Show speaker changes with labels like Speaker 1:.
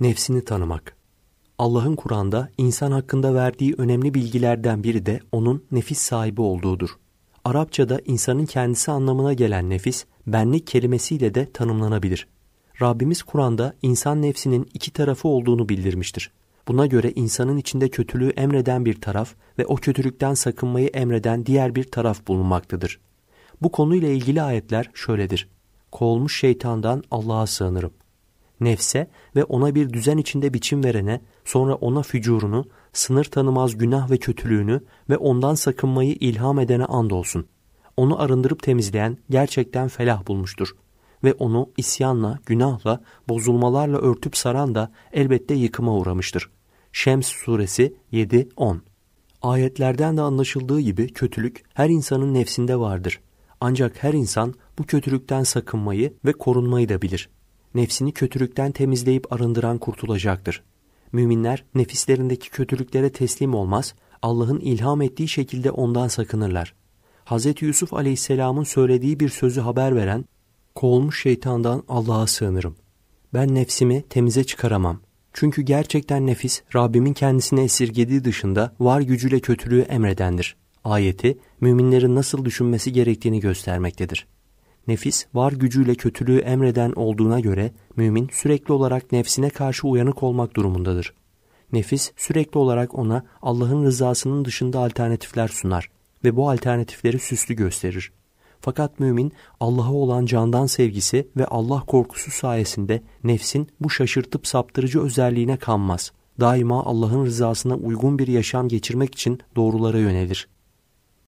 Speaker 1: Nefsini tanımak. Allah'ın Kur'an'da insan hakkında verdiği önemli bilgilerden biri de onun nefis sahibi olduğudur. Arapçada insanın kendisi anlamına gelen nefis, benlik kelimesiyle de tanımlanabilir. Rabbimiz Kur'an'da insan nefsinin iki tarafı olduğunu bildirmiştir. Buna göre insanın içinde kötülüğü emreden bir taraf ve o kötülükten sakınmayı emreden diğer bir taraf bulunmaktadır. Bu konuyla ilgili ayetler şöyledir. Kovulmuş şeytandan Allah'a sığınırım nefse ve ona bir düzen içinde biçim verene, sonra ona fücurunu, sınır tanımaz günah ve kötülüğünü ve ondan sakınmayı ilham edene and olsun. Onu arındırıp temizleyen gerçekten felah bulmuştur. Ve onu isyanla, günahla, bozulmalarla örtüp saran da elbette yıkıma uğramıştır. Şems suresi 7-10 Ayetlerden de anlaşıldığı gibi kötülük her insanın nefsinde vardır. Ancak her insan bu kötülükten sakınmayı ve korunmayı da bilir nefsini kötülükten temizleyip arındıran kurtulacaktır. Müminler nefislerindeki kötülüklere teslim olmaz, Allah'ın ilham ettiği şekilde ondan sakınırlar. Hz. Yusuf aleyhisselamın söylediği bir sözü haber veren, kovulmuş şeytandan Allah'a sığınırım. Ben nefsimi temize çıkaramam. Çünkü gerçekten nefis Rabbimin kendisine esirgediği dışında var gücüyle kötülüğü emredendir. Ayeti müminlerin nasıl düşünmesi gerektiğini göstermektedir. Nefis var gücüyle kötülüğü emreden olduğuna göre mümin sürekli olarak nefsine karşı uyanık olmak durumundadır. Nefis sürekli olarak ona Allah'ın rızasının dışında alternatifler sunar ve bu alternatifleri süslü gösterir. Fakat mümin Allah'a olan candan sevgisi ve Allah korkusu sayesinde nefsin bu şaşırtıp saptırıcı özelliğine kanmaz. Daima Allah'ın rızasına uygun bir yaşam geçirmek için doğrulara yönelir.